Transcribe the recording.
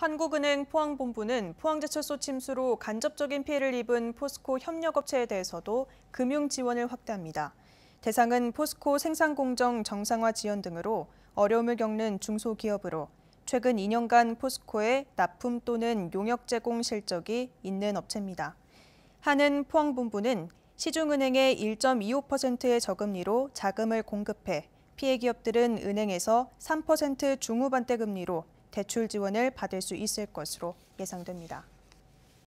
한국은행 포항본부는 포항제철소 침수로 간접적인 피해를 입은 포스코 협력업체에 대해서도 금융 지원을 확대합니다. 대상은 포스코 생산공정 정상화 지원 등으로 어려움을 겪는 중소기업으로 최근 2년간 포스코의 납품 또는 용역 제공 실적이 있는 업체입니다. 한은 포항본부는 시중은행의 1.25%의 저금리로 자금을 공급해 피해 기업들은 은행에서 3% 중후반대 금리로 대출 지원을 받을 수 있을 것으로 예상됩니다.